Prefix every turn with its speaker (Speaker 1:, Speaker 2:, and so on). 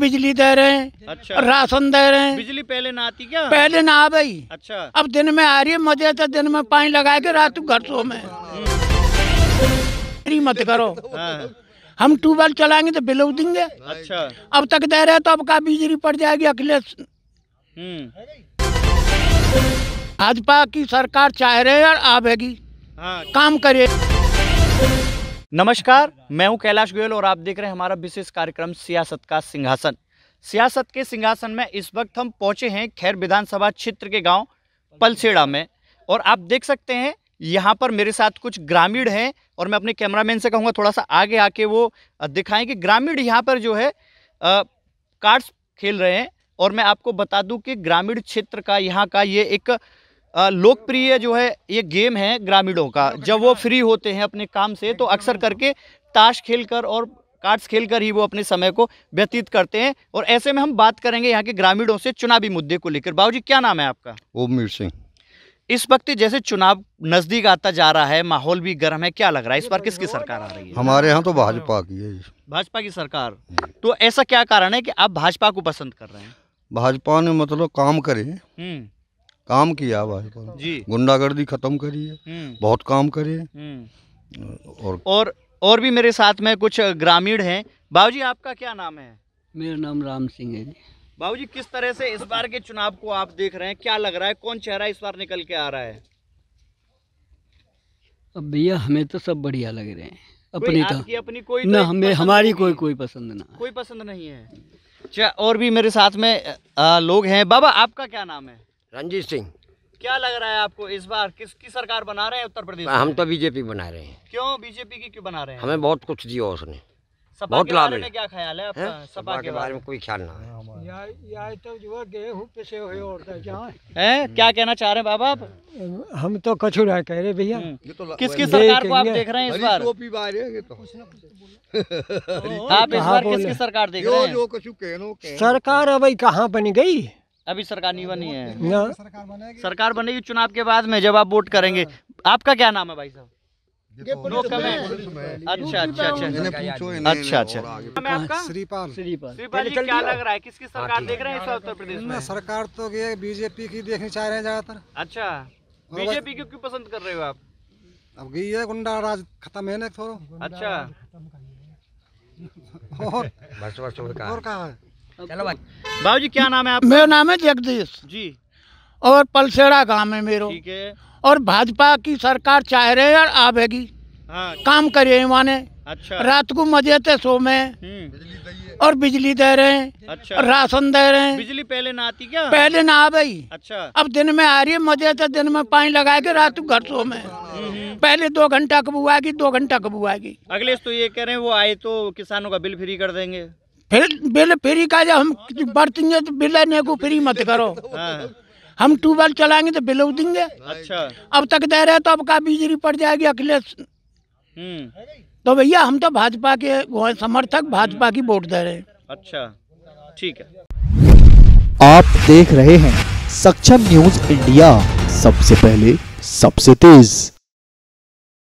Speaker 1: बिजली दे रहे हैं अच्छा राशन दे रहे हैं बिजली पहले ना आती क्या पहले ना आ अच्छा अब दिन में आ रही है मजे तो दिन में पानी लगा के रात घर सो में मत करो हाँ। हम ट्यूबवेल चलाएंगे तो बिलो देंगे अच्छा अब तक दे रहे तो अब का बिजली पड़ जाएगी अखिलेश हम्म। भाजपा की सरकार चाह रहे और आवेगी हाँ। काम करे नमस्कार
Speaker 2: मैं हूं कैलाश गोयल और आप देख रहे हैं हमारा विशेष कार्यक्रम सियासत का सिंहासन सियासत के सिंहासन में इस वक्त हम पहुंचे हैं खैर विधानसभा क्षेत्र के गांव पलसेड़ा में और आप देख सकते हैं यहाँ पर मेरे साथ कुछ ग्रामीण हैं और मैं अपने कैमरामैन से कहूँगा थोड़ा सा आगे आके वो दिखाएँ कि ग्रामीण यहाँ पर जो है कार्ड्स खेल रहे हैं और मैं आपको बता दूँ कि ग्रामीण क्षेत्र का यहाँ का ये एक लोकप्रिय जो है ये गेम है ग्रामीणों का जब वो हाँ। फ्री होते हैं अपने काम से तो अक्सर करके ताश खेलकर और कार्ड्स खेलकर ही वो अपने समय को व्यतीत करते हैं और ऐसे में हम बात करेंगे यहाँ के ग्रामीणों से चुनावी मुद्दे को लेकर बाबू जी क्या नाम है आपका ओम मीर सिंह इस वक्त जैसे चुनाव नज़दीक आता जा रहा है माहौल भी गर्म है क्या लग रहा है इस बार किसकी सरकार आ रही है हमारे यहाँ तो भाजपा की है भाजपा की सरकार तो ऐसा क्या कारण है कि आप भाजपा को पसंद कर रहे हैं भाजपा ने मतलब काम करे हम्म। काम किया भाजपा जी गुंडागर्दी खत्म करी है हम्म। बहुत काम करे हम्म। और और और भी मेरे साथ में कुछ ग्रामीण हैं बाबूजी आपका क्या नाम है मेरा
Speaker 1: नाम राम सिंह है जी
Speaker 2: बाबूजी किस तरह से इस बार के चुनाव को आप देख रहे हैं क्या लग रहा है कौन चेहरा इस बार निकल के आ रहा है
Speaker 1: अब भैया हमें तो सब बढ़िया लग रहे हैं अपनी तो अपनी कोई ना तो हमें हमारी कोई कोई पसंद ना
Speaker 2: कोई पसंद नहीं है अच्छा, और भी मेरे साथ में लोग हैं बाबा आपका क्या नाम है रंजीत सिंह क्या लग रहा है आपको इस बार किसकी सरकार बना रहे हैं उत्तर प्रदेश हम तो
Speaker 1: बीजेपी बना रहे हैं
Speaker 2: क्यों बीजेपी की क्यों बना रहे हैं हमें
Speaker 1: बहुत कुछ दिया उसने बहुत लाभ है
Speaker 2: क्या ख्याल है आपका सपा के, के बारे में कोई ख्याल ना
Speaker 1: है तो जो गेहूं तो
Speaker 2: हैं क्या कहना चाह रहे हैं बाबा आप हम तो कछु ना कह रहे भैया हम्म। तो किसकी सरकार को आप देख रहे हैं इस बार टोपी बारे तो, तो आप इस बार किसकी सरकार देख रहे हैं
Speaker 1: सरकार अब कहाँ बन गई
Speaker 2: अभी सरकार नहीं बनी है सरकार बनेगी सरकार बनेगी चुनाव के बाद में जब आप वोट करेंगे आपका क्या नाम है भाई साहब अच्छा अच्छा अच्छा। अच्छा अच्छा।, अच्छा अच्छा अच्छा श्रीपाल श्रीपाल क्या लग रहा है किसकी हाँ, सरकार देख रहे हैं उत्तर प्रदेश में सरकार तो ये बीजेपी की देखनी चाह रहे हैं ज्यादातर अच्छा बीजेपी को क्यों पसंद कर रहे हो आप अब ये गुंडा राज खत्म है ना थोड़ा अच्छा
Speaker 1: और और कहा है चलो तो- भाई बाबू जी क्या नाम है मेरा नाम है जगदीश जी और पलसेड़ा गांव है मेरे और भाजपा की सरकार चाह रहे यार आवेगी हाँ। काम करे माने अच्छा रात को मजे थे सो में हम्म। और बिजली दे रहे हैं अच्छा राशन दे रहे हैं बिजली पहले ना आती क्या पहले ना आ गई अच्छा अब दिन में आ रही है मजे थे दिन में पानी लगा के रात को घर सो में हम्म, हम्म। पहले दो घंटा कब आएगी दो घंटा कब आएगी
Speaker 2: अगले तो ये कह रहे हैं वो आए तो किसानों का बिल फ्री कर देंगे
Speaker 1: फिर बिल फ्री का जब हम बरतेंगे तो बिल लेने को फ्री मत करो हाँ। हम ट्यूबवेल चलाएंगे तो बिल देंगे अच्छा अब तक दे रहे तो अब का बिजली पड़ जाएगी अखिलेश
Speaker 2: हम्म।
Speaker 1: तो भैया हम तो भाजपा के समर्थक भाजपा की वोट दे रहे हैं
Speaker 2: अच्छा ठीक है आप देख रहे हैं सक्षम न्यूज इंडिया सबसे पहले सबसे तेज